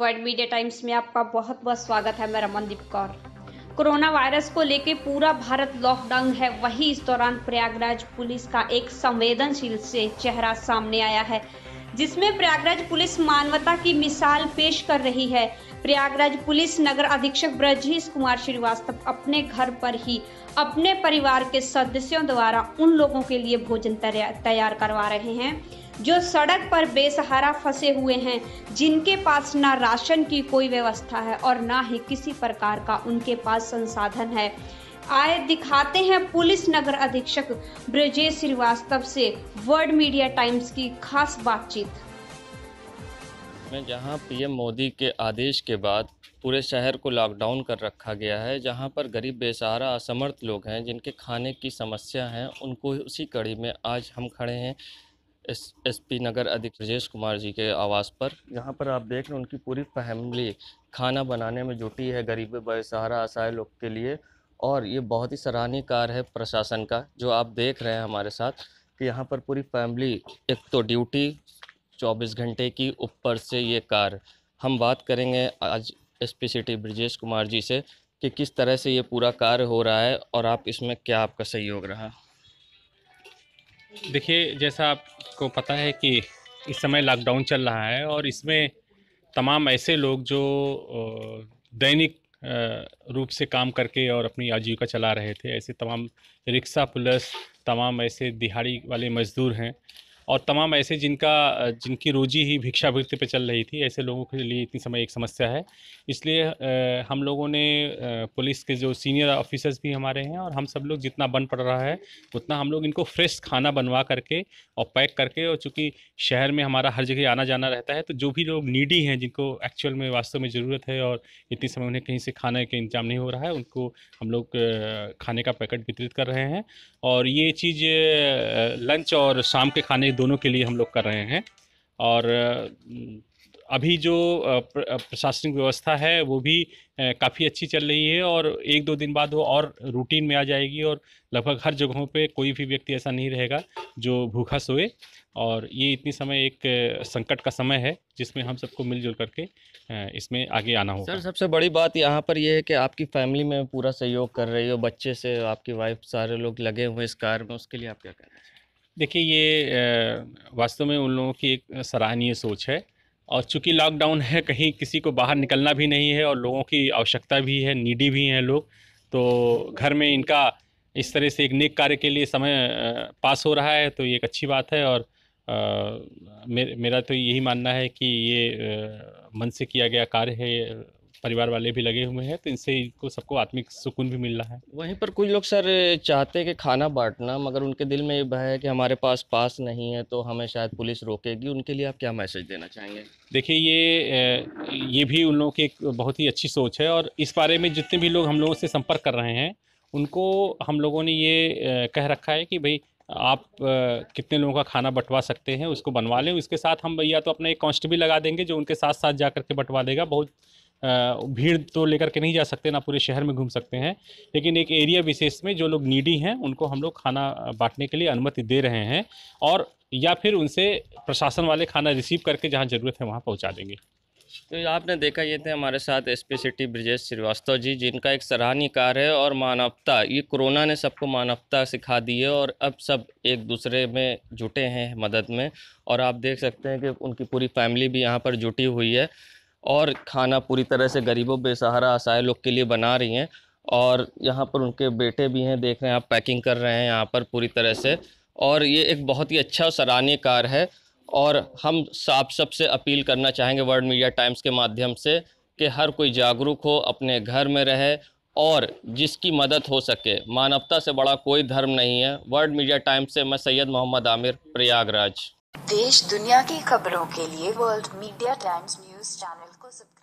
world Media times में आपका बहुत बहुत स्वागत है मैं रमनदीप कौर कोरोना वायरस को लेकर पूरा भारत लॉकडाउन है वही इस दौरान प्रयागराज पुलिस का एक संवेदनशील से चेहरा सामने आया है जिसमें प्रयागराज पुलिस मानवता की मिसाल पेश कर रही है प्रयागराज पुलिस नगर अधीक्षक ब्रजेश कुमार श्रीवास्तव अपने घर पर ही अपने परिवार के सदस्यों द्वारा उन लोगों के लिए भोजन तैयार करवा रहे हैं जो सड़क पर बेसहारा फंसे हुए हैं जिनके पास ना राशन की कोई व्यवस्था है और ना ही किसी प्रकार का उनके पास संसाधन है आए दिखाते हैं पुलिस नगर अधीक्षक ब्रजेश श्रीवास्तव से वर्ल्ड मीडिया टाइम्स की खास बातचीत में जहां पीएम मोदी के आदेश के बाद पूरे शहर को लॉकडाउन कर रखा गया है जहां पर गरीब बेसहारा असमर्थ लोग हैं जिनके खाने की समस्या है उनको उसी कड़ी में आज हम खड़े हैं एस पी नगर अधिक ब्रजेश कुमार जी के आवास पर यहाँ पर आप देख रहे हैं उनकी पूरी फैमिली खाना बनाने में जुटी है गरीब बेसहारा असहाय लोग के लिए और ये बहुत ही सराहनीय कार्य है प्रशासन का जो आप देख रहे हैं हमारे साथ कि यहाँ पर पूरी फैमिली एक तो ड्यूटी 24 घंटे की ऊपर से ये कार हम बात करेंगे आज एस पी ब्रजेश कुमार जी से कि किस तरह से ये पूरा कार्य हो रहा है और आप इसमें क्या आपका सहयोग रहा देखिए जैसा आपको पता है कि इस समय लॉकडाउन चल रहा है और इसमें तमाम ऐसे लोग जो दैनिक रूप से काम करके और अपनी आजीविका चला रहे थे ऐसे तमाम रिक्शा प्लस तमाम ऐसे दिहाड़ी वाले मज़दूर हैं और तमाम ऐसे जिनका जिनकी रोजी ही भिक्षावृत्ति पर चल रही थी ऐसे लोगों के लिए इतनी समय एक समस्या है इसलिए हम लोगों ने पुलिस के जो सीनियर ऑफिसर्स भी हमारे हैं और हम सब लोग जितना बन पड़ रहा है उतना हम लोग इनको फ्रेश खाना बनवा करके और पैक करके और चूँकि शहर में हमारा हर जगह आना जाना रहता है तो जो भी लोग नीडी हैं जिनको एक्चुअल में वास्तव में ज़रूरत है और इतनी समय उन्हें कहीं से खाने का इंतजाम नहीं हो रहा है उनको हम लोग खाने का पैकेट वितरित कर रहे हैं और ये चीज़ लंच और शाम के खाने दोनों के लिए हम लोग कर रहे हैं और अभी जो प्रशासनिक व्यवस्था है वो भी काफ़ी अच्छी चल रही है और एक दो दिन बाद वो और रूटीन में आ जाएगी और लगभग हर जगहों पे कोई भी व्यक्ति ऐसा नहीं रहेगा जो भूखा सोए और ये इतनी समय एक संकट का समय है जिसमें हम सबको मिलजुल करके इसमें आगे आना होगा सर सबसे बड़ी बात यहाँ पर यह है कि आपकी फैमिली में पूरा सहयोग कर रही हो बच्चे से आपकी वाइफ सारे लोग लगे हुए इस कार में उसके लिए आप क्या कह रहे हैं देखिए ये वास्तव में उन लोगों की एक सराहनीय सोच है और चूंकि लॉकडाउन है कहीं किसी को बाहर निकलना भी नहीं है और लोगों की आवश्यकता भी है नीडी भी हैं लोग तो घर में इनका इस तरह से एक नेक कार्य के लिए समय पास हो रहा है तो ये एक अच्छी बात है और मेरा तो यही मानना है कि ये मन से किया गया कार्य है परिवार वाले भी लगे हुए हैं तो इनसे इनको सबको आत्मिक सुकून भी मिल रहा है वहीं पर कुछ लोग सर चाहते हैं कि खाना बांटना मगर उनके दिल में ये भय है कि हमारे पास पास नहीं है तो हमें शायद पुलिस रोकेगी उनके लिए आप क्या मैसेज देना चाहेंगे देखिए ये ये भी उन लोगों की एक बहुत ही अच्छी सोच है और इस बारे में जितने भी लोग हम लोगों से संपर्क कर रहे हैं उनको हम लोगों ने ये कह रखा है कि भाई आप कितने लोगों का खाना बंटवा सकते हैं उसको बनवा लें उसके साथ हम भैया तो अपना एक कॉन्स्टेबल लगा देंगे जो उनके साथ साथ जा करके बंटवा देगा बहुत भीड़ तो लेकर के नहीं जा सकते ना पूरे शहर में घूम सकते हैं लेकिन एक एरिया विशेष में जो लोग नीडी हैं उनको हम लोग खाना बांटने के लिए अनुमति दे रहे हैं और या फिर उनसे प्रशासन वाले खाना रिसीव करके जहाँ ज़रूरत है वहाँ पहुँचा देंगे तो आपने देखा ये थे हमारे साथ S P city Brajesh Srivastava ji जिनका एक सराहनीय कार्य है और मानवता ये कोरोना ने सबको मानवता सिखा दी है और अब सब एक दूसरे में जुटे हैं मदद में और आप देख सकते हैं कि उनकी पूरी फैमिली भी यहाँ पर जुटी हुई है और खाना पूरी तरह से गरीबों बेसहारा असहाय लोग के लिए बना रही हैं और यहाँ पर उनके बेटे भी हैं देख रहे हैं आप पैकिंग कर रहे हैं यहाँ पर पूरी तरह से और ये एक बहुत ही अच्छा सराहनीय कार्य है और हम आप सबसे अपील करना चाहेंगे वर्ल्ड मीडिया टाइम्स के माध्यम से कि हर कोई जागरूक हो अपने घर में रहे और जिसकी मदद हो सके मानवता से बड़ा कोई धर्म नहीं है वर्ल्ड मीडिया टाइम्स से मैं सैयद मोहम्मद आमिर प्रयागराज देश दुनिया की खबरों के लिए World Media Times news channel because of